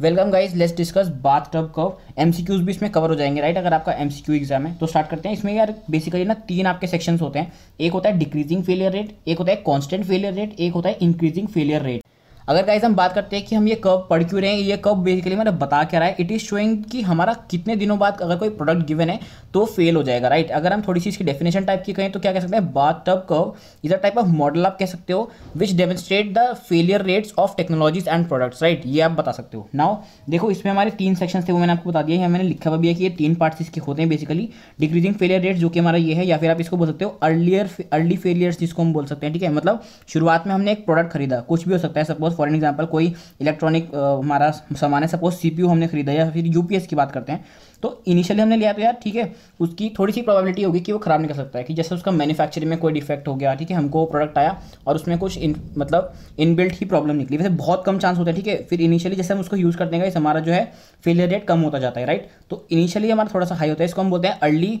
welcome guys let's discuss bath tub सी क्यूज भी इसमें कवर हो जाएंगे राइट अगर आपका एमसीक्यू एग्जाम है तो स्टार्ट करते हैं इसमें यार बेसिकली ना तीन आपके सेक्शंस होते हैं एक होता है डिक्रीजिंग फेलियर रेट एक होता है कॉन्स्टेंट फेलियर रेट एक होता है इंक्रीजिंग फेलियर रेट अगर गाइज हम बात करते हैं कि हम ये कब पढ़ क्यों रहे हैं ये कब बेसिकली मतलब बता क्या रहा है इट इज़ शोइंग कि हमारा कितने दिनों बाद अगर कोई प्रोडक्ट गिवन है तो फेल हो जाएगा राइट अगर हम थोड़ी सी इसकी डेफिनेशन टाइप की कहें तो क्या कह सकते हैं bath tub curve is a type of model आप कह सकते हो which demonstrate the failure rates of technologies and products right ये आप बता सकते हो नाउ देखो इसमें हमारे तीन सेक्शन थे वो मैंने आपको बता दिया है मैंने लिखा हुआ भी है कि ये तीन पार्ट इसके होते हैं बेसिकली डिक्रीजिंग फेलियर रेट्स जो कि हमारा ये है या फिर आप इसको बोल सकते हो अर्लियर अर्ली फेलियर्स जिसको हम बोल सकते हैं ठीक है मतलब शुरुआत में हमने एक प्रोडक्ट खरीदा कुछ भी हो सकता है सपोज फॉर एग्जाम्पल कोई इलेक्ट्रॉनिक हमारा सामान है सपोज सी हमने खरीदा या फिर यू की बात करते हैं तो इनिशियली हमने लिया तो यार ठीक है उसकी थोड़ी सी प्रोबेबिलिटी होगी कि वो ख़राब निकल सकता है कि जैसे उसका मैन्युफैक्चरिंग में कोई डिफेक्ट हो गया ठीक है हमको प्रोडक्ट आया और उसमें कुछ इन मतलब इनबिल्ट ही प्रॉब्लम निकली वैसे बहुत कम चांस होता है ठीक है फिर इनिशियली जैसे हम उसको यूज़ करते हैं हमारा जो है फेलियर रेट कम होता जाता है राइट तो इनिशियली हमारा थोड़ा सा हाई होता है इसको हम बोलते हैं अर्ली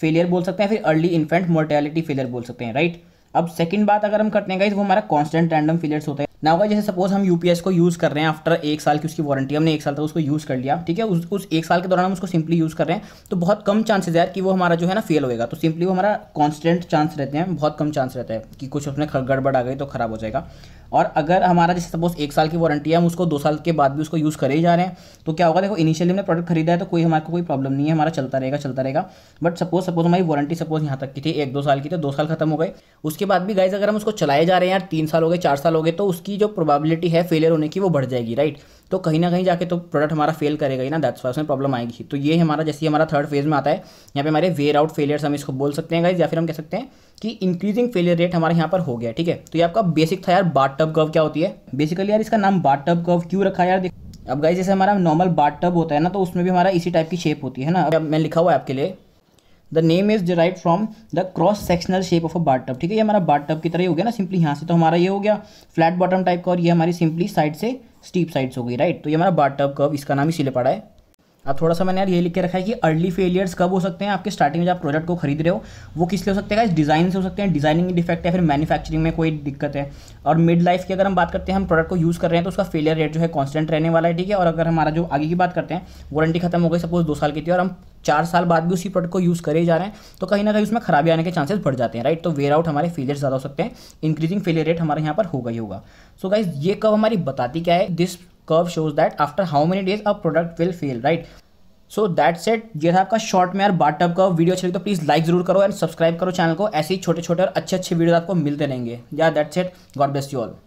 फेलियर बोल सकते हैं फिर अर्ली इन्फेंट मोर्टेलिटी फेलियर बोल सकते हैं राइट अब सेकंड बात अगर हम करते हैं गाइज वो हमारा कांस्टेंट रैंडम फेलियर्स होता है ना होगा जैसे सपोज हम यूपीएस को यूज़ कर रहे हैं आफ्टर एक साल की उसकी वारंटी हमने एक साल तक उसको यूज़ कर लिया ठीक है उस उस एक साल के दौरान हम उसको सिंपली यूज़ कर रहे हैं तो बहुत कम चांसेज है कि वो हमारा जो है ना फेल होएगा तो सिंपली वो हमारा कॉन्स्टेंट चांस रहते हैं बहुत कम चांस रहता है कि कुछ उसमें गड़बड़ आ गई तो खराब हो जाएगा और अगर हमारा जैसे सपोज एक साल की वारंटी है हम उसको दो साल के बाद भी उसको यूज़ करे ही जा रहे हैं तो क्या होगा देखो इनिशियली हमने प्रोडक्ट खरीदा है तो कोई हमारे को कोई प्रॉब्लम नहीं है हमारा चलता रहेगा चलता रहेगा बट सपोज सपोज हमारी वारंटी सपोज यहाँ तक की थी एक दो साल की तो दो साल खत्म हो गए उसके बाद भी गाइज अगर हम उसको चलाए जा रहे हैं यार तीन साल हो गए चार साल हो गए तो उसकी जो प्रोबेबिलिटी है फेलियर होने की वो बढ़ जाएगी राइट तो कहीं ना कहीं जाके तो प्रोडक्ट हमारा फेल करेगा ही ना दैट्स वाई उसमें प्रॉब्लम आएगी तो ये हमारा जैसे हमारा थर्ड फेज में आता है यहाँ पे हमारे वेयर आउट फेलियर्स हम इसको बोल सकते हैं गाइज या फिर हम कह सकते हैं कि इंक्रीजिंग फेलियर रेट हमारे यहाँ पर हो गया ठीक है तो ये आपका बेसिक था यार बाट बाटअप कव क्या होती है बेसिकली यार इसका नाम बाटअप कव क्यों रखा यार देख अब गाइज जैसे हमारा नॉर्मल बाटअप होता है ना तो उसमें भी हमारा इसी टाइप की शेप होती है ना अब मैं लिखा हुआ है आपके लिए the name is derived from the cross sectional shape of a bathtub ठीक है ये हमारा बाटअप की तरह हो गया ना सिंपली यहाँ से तो हमारा ये हो गया फ्लैट बॉटम टाइप का और ये हमारी सिंपली साइड से स्टीप साइड्स हो गई राइट तो ये हमारा बाटअप कव इसका नाम इसीलिए पड़ा है अब थोड़ा सा मैंने यार ये लिख के रखा है कि अर्ली फेलियर्स कब हो सकते हैं आपके स्टार्टिंग में जब प्रोडक्ट को खरीद रहे हो वो किस लिए हो सकते हैं इस डिज़ाइन से हो सकते हैं डिजाइनिंग डिफेक्ट है फिर मैन्युफैक्चरिंग में कोई दिक्कत है और मिड लाइफ की अगर हम बात करते हैं हम प्रोडक्ट को यूज़ कर रहे हैं तो उसका फेलियर रेट जो है कॉन्स्टेंट रहने वाला है ठीक है और अगर हमारा जो आगे की बात करते हैं वारंटी खत्म हो गई सपोज दो साल की थी और हम चार साल बाद भी उसी प्रोडक्ट को यूज़ करे जा रहे हैं तो कहीं ना कहीं उसमें खराबी आने के चांसेस बढ़ जाते हैं राइट तो वेयर आउट हमारे फेलियर ज़्यादा हो सकते हैं इंक्रीजिंग फेलियर रेट हमारे यहाँ पर होगा ही होगा सो गाइज ये कब हमारी बताती क्या है this curve shows that after how many days a product will fail right so that's it ये था आपका शॉर्ट में यार बाटअप का वीडियो अच्छी लगी तो प्लीज़ लाइक जरूर करो एंड सब्सक्राइब करो चैनल को ऐसे ही छोटे छोटे और अच्छे अच्छे वीडियो आपको मिलते रहेंगे या that's it God bless you all